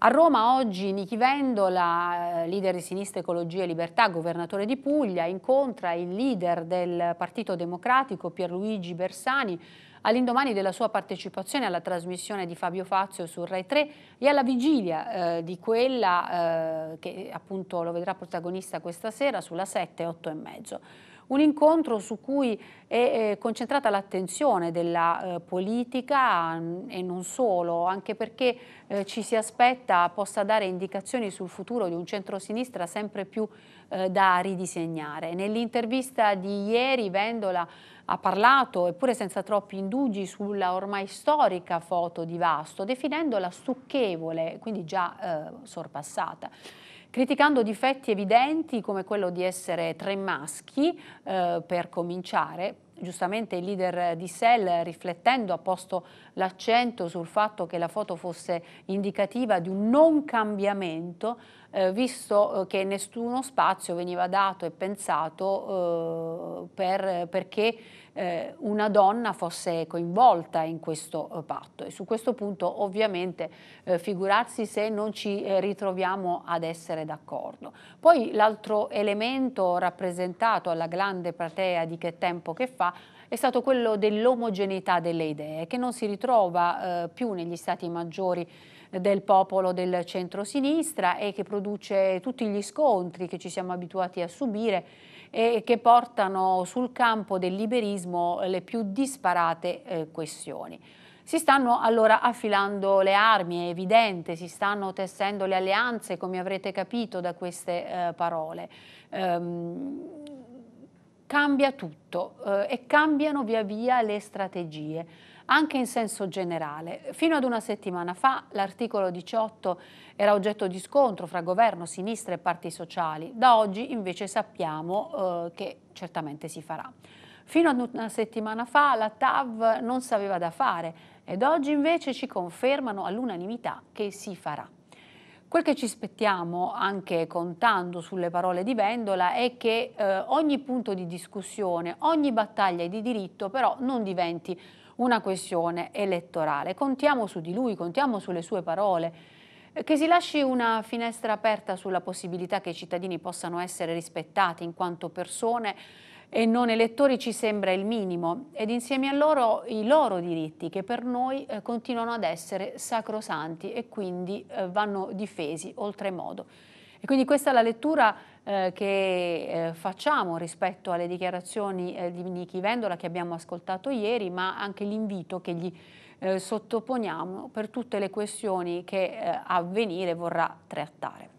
A Roma oggi Nichi Vendola, eh, leader di Sinistra Ecologia e Libertà, governatore di Puglia, incontra il leader del Partito Democratico Pierluigi Bersani all'indomani della sua partecipazione alla trasmissione di Fabio Fazio su Rai 3 e alla vigilia eh, di quella eh, che appunto lo vedrà protagonista questa sera sulla 7, 8 e mezzo un incontro su cui è eh, concentrata l'attenzione della eh, politica mm, e non solo, anche perché eh, ci si aspetta possa dare indicazioni sul futuro di un centrosinistra sempre più da ridisegnare. Nell'intervista di ieri Vendola ha parlato, eppure senza troppi indugi, sulla ormai storica foto di Vasto, definendola stucchevole, quindi già eh, sorpassata criticando difetti evidenti come quello di essere tre maschi, eh, per cominciare, giustamente il leader di Sell riflettendo ha posto l'accento sul fatto che la foto fosse indicativa di un non cambiamento eh, visto eh, che nessuno spazio veniva dato e pensato eh, per, perché eh, una donna fosse coinvolta in questo eh, patto e su questo punto ovviamente eh, figurarsi se non ci eh, ritroviamo ad essere d'accordo. Poi l'altro elemento rappresentato alla grande platea di Che Tempo Che Fa è stato quello dell'omogeneità delle idee, che non si ritrova eh, più negli stati maggiori eh, del popolo del centro-sinistra e che produce tutti gli scontri che ci siamo abituati a subire e che portano sul campo del liberismo le più disparate eh, questioni. Si stanno allora affilando le armi, è evidente, si stanno tessendo le alleanze, come avrete capito da queste eh, parole. Ehm, cambia tutto eh, e cambiano via via le strategie anche in senso generale. Fino ad una settimana fa l'articolo 18 era oggetto di scontro fra governo, sinistra e parti sociali, da oggi invece sappiamo eh, che certamente si farà. Fino ad una settimana fa la TAV non sapeva da fare ed oggi invece ci confermano all'unanimità che si farà. Quel che ci aspettiamo, anche contando sulle parole di Vendola, è che eh, ogni punto di discussione, ogni battaglia di diritto però non diventi una questione elettorale. Contiamo su di lui, contiamo sulle sue parole, eh, che si lasci una finestra aperta sulla possibilità che i cittadini possano essere rispettati in quanto persone e non elettori ci sembra il minimo ed insieme a loro i loro diritti che per noi eh, continuano ad essere sacrosanti e quindi eh, vanno difesi oltremodo. E quindi questa è la lettura eh, che eh, facciamo rispetto alle dichiarazioni eh, di Nichi Vendola che abbiamo ascoltato ieri, ma anche l'invito che gli eh, sottoponiamo per tutte le questioni che a venire vorrà trattare.